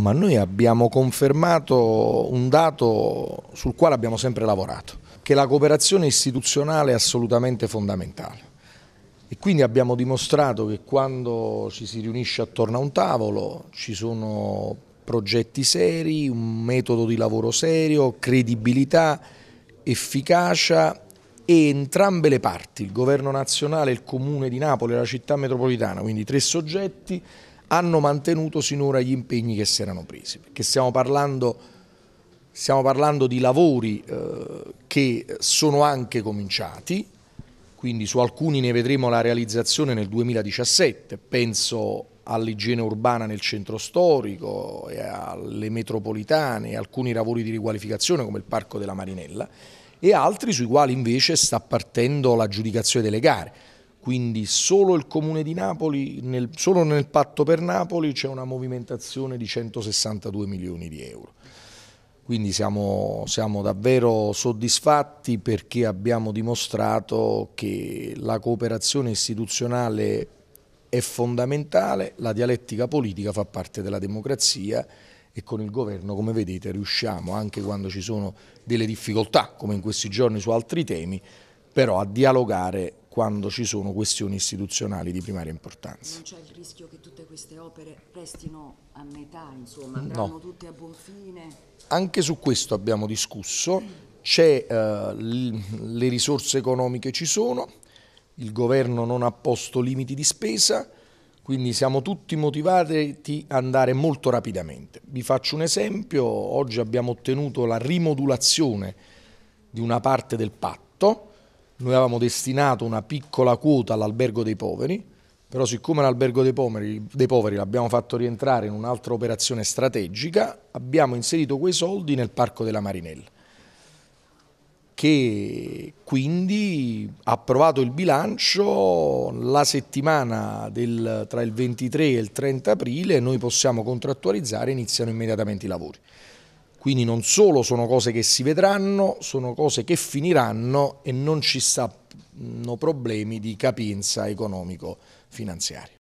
Ma noi abbiamo confermato un dato sul quale abbiamo sempre lavorato, che la cooperazione istituzionale è assolutamente fondamentale. E quindi abbiamo dimostrato che quando ci si riunisce attorno a un tavolo ci sono progetti seri, un metodo di lavoro serio, credibilità, efficacia e entrambe le parti, il governo nazionale, il comune di Napoli e la città metropolitana, quindi tre soggetti, hanno mantenuto sinora gli impegni che si erano presi, perché stiamo parlando, stiamo parlando di lavori eh, che sono anche cominciati, quindi su alcuni ne vedremo la realizzazione nel 2017, penso all'igiene urbana nel centro storico e alle metropolitane alcuni lavori di riqualificazione come il Parco della Marinella e altri sui quali invece sta partendo l'aggiudicazione delle gare quindi solo il Comune di Napoli, nel, solo nel patto per Napoli c'è una movimentazione di 162 milioni di euro. Quindi siamo, siamo davvero soddisfatti perché abbiamo dimostrato che la cooperazione istituzionale è fondamentale, la dialettica politica fa parte della democrazia e con il governo, come vedete, riusciamo, anche quando ci sono delle difficoltà, come in questi giorni su altri temi, però a dialogare quando ci sono questioni istituzionali di primaria importanza. Non c'è il rischio che tutte queste opere restino a metà, insomma, andranno no. tutte a buon fine? Anche su questo abbiamo discusso, eh, le risorse economiche ci sono, il governo non ha posto limiti di spesa, quindi siamo tutti motivati ad andare molto rapidamente. Vi faccio un esempio, oggi abbiamo ottenuto la rimodulazione di una parte del patto, noi avevamo destinato una piccola quota all'albergo dei poveri, però siccome l'albergo dei poveri, poveri l'abbiamo fatto rientrare in un'altra operazione strategica, abbiamo inserito quei soldi nel Parco della Marinella che quindi ha approvato il bilancio la settimana del, tra il 23 e il 30 aprile, noi possiamo contrattualizzare e iniziano immediatamente i lavori. Quindi non solo sono cose che si vedranno, sono cose che finiranno e non ci saranno problemi di capienza economico-finanziaria.